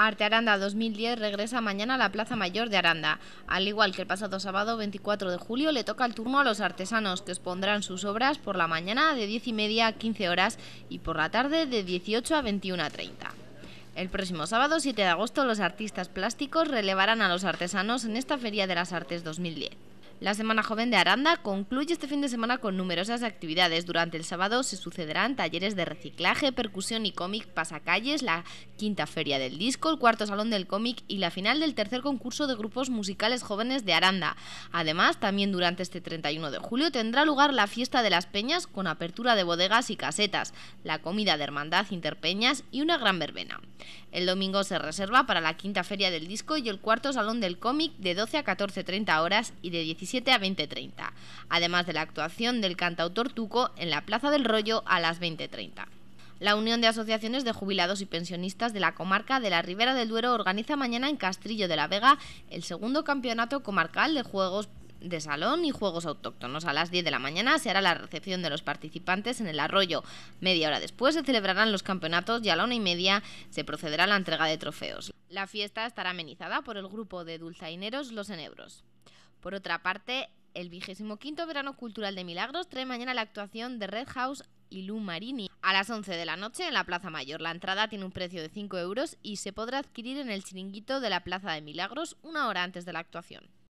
Arte Aranda 2010 regresa mañana a la Plaza Mayor de Aranda. Al igual que el pasado sábado 24 de julio, le toca el turno a los artesanos, que expondrán sus obras por la mañana de 10 y media a 15 horas y por la tarde de 18 a 21 a 30. El próximo sábado 7 de agosto, los artistas plásticos relevarán a los artesanos en esta Feria de las Artes 2010. La Semana Joven de Aranda concluye este fin de semana con numerosas actividades. Durante el sábado se sucederán talleres de reciclaje, percusión y cómic, pasacalles, la quinta feria del disco, el cuarto salón del cómic y la final del tercer concurso de grupos musicales jóvenes de Aranda. Además, también durante este 31 de julio tendrá lugar la fiesta de las peñas con apertura de bodegas y casetas, la comida de hermandad interpeñas y una gran verbena. El domingo se reserva para la quinta feria del disco y el cuarto salón del cómic de 12 a 14.30 horas y de 17 17 a 20.30, además de la actuación del cantautor Tuco en la Plaza del Rollo a las 20.30. La Unión de Asociaciones de Jubilados y Pensionistas de la Comarca de la Ribera del Duero organiza mañana en Castrillo de la Vega el segundo campeonato comarcal de juegos de salón y juegos autóctonos. A las 10 de la mañana se hará la recepción de los participantes en el arroyo. Media hora después se celebrarán los campeonatos y a la una y media se procederá a la entrega de trofeos. La fiesta estará amenizada por el grupo de dulzaineros Los Enebros. Por otra parte, el vigésimo quinto verano cultural de Milagros trae mañana la actuación de Red House y Lu Marini a las 11 de la noche en la Plaza Mayor. La entrada tiene un precio de 5 euros y se podrá adquirir en el chiringuito de la Plaza de Milagros una hora antes de la actuación.